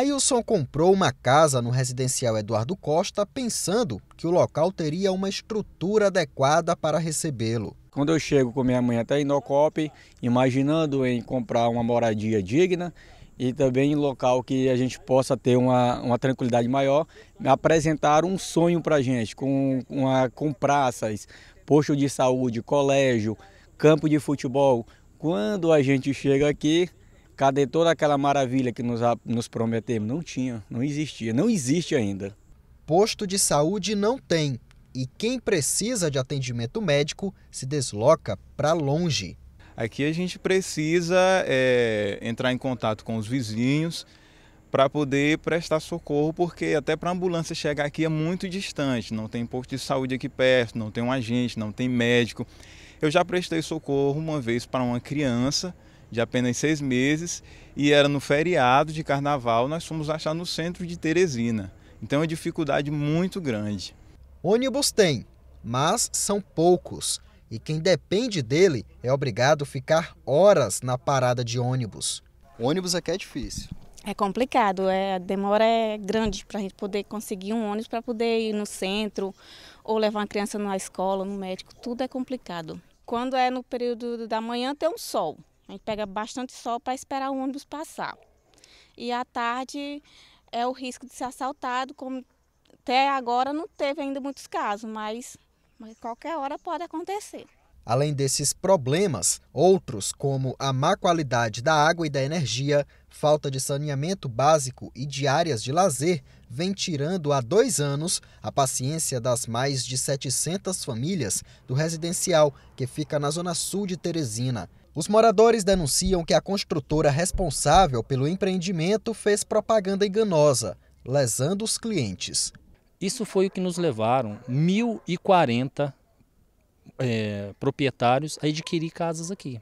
Railson comprou uma casa no residencial Eduardo Costa pensando que o local teria uma estrutura adequada para recebê-lo. Quando eu chego com minha mãe até Inocop, imaginando em comprar uma moradia digna e também em local que a gente possa ter uma, uma tranquilidade maior, apresentaram um sonho para a gente, com, uma, com praças, posto de saúde, colégio, campo de futebol. Quando a gente chega aqui, Cadê toda aquela maravilha que nos, nos prometemos? Não tinha, não existia, não existe ainda. Posto de saúde não tem, e quem precisa de atendimento médico se desloca para longe. Aqui a gente precisa é, entrar em contato com os vizinhos para poder prestar socorro, porque até para a ambulância chegar aqui é muito distante, não tem posto de saúde aqui perto, não tem um agente, não tem médico. Eu já prestei socorro uma vez para uma criança de apenas seis meses, e era no feriado de carnaval, nós fomos achar no centro de Teresina. Então é uma dificuldade muito grande. Ônibus tem, mas são poucos. E quem depende dele é obrigado a ficar horas na parada de ônibus. O ônibus aqui é difícil. É complicado, é, a demora é grande para a gente poder conseguir um ônibus para poder ir no centro ou levar a criança na escola, no médico, tudo é complicado. Quando é no período da manhã tem um sol, a gente pega bastante sol para esperar o ônibus passar. E à tarde é o risco de ser assaltado, como até agora não teve ainda muitos casos, mas, mas qualquer hora pode acontecer. Além desses problemas, outros, como a má qualidade da água e da energia, falta de saneamento básico e de áreas de lazer, vem tirando há dois anos a paciência das mais de 700 famílias do residencial que fica na zona sul de Teresina. Os moradores denunciam que a construtora responsável pelo empreendimento fez propaganda enganosa, lesando os clientes. Isso foi o que nos levaram 1.040 é, proprietários a adquirir casas aqui.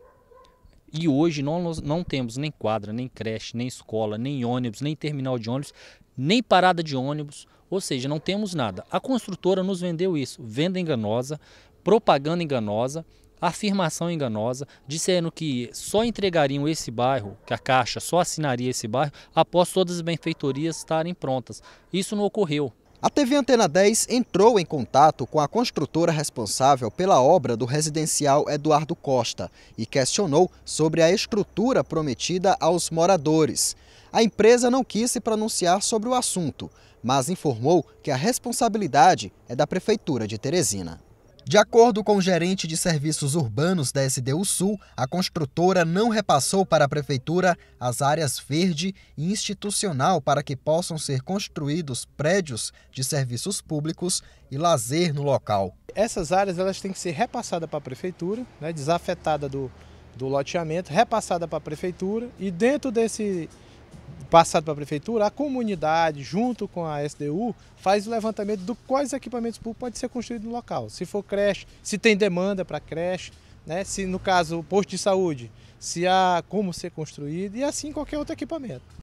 E hoje não, não temos nem quadra, nem creche, nem escola, nem ônibus, nem terminal de ônibus, nem parada de ônibus, ou seja, não temos nada. A construtora nos vendeu isso, venda enganosa, propaganda enganosa, afirmação enganosa, dizendo que só entregariam esse bairro, que a Caixa só assinaria esse bairro, após todas as benfeitorias estarem prontas. Isso não ocorreu. A TV Antena 10 entrou em contato com a construtora responsável pela obra do residencial Eduardo Costa e questionou sobre a estrutura prometida aos moradores. A empresa não quis se pronunciar sobre o assunto, mas informou que a responsabilidade é da Prefeitura de Teresina. De acordo com o gerente de serviços urbanos da SDU Sul, a construtora não repassou para a prefeitura as áreas verde e institucional para que possam ser construídos prédios de serviços públicos e lazer no local. Essas áreas elas têm que ser repassadas para a prefeitura, né, desafetada do, do loteamento, repassada para a prefeitura e dentro desse passado para a prefeitura, a comunidade, junto com a SDU, faz o levantamento de quais equipamentos públicos podem ser construídos no local. Se for creche, se tem demanda para creche, né? se no caso posto de saúde, se há como ser construído e assim qualquer outro equipamento.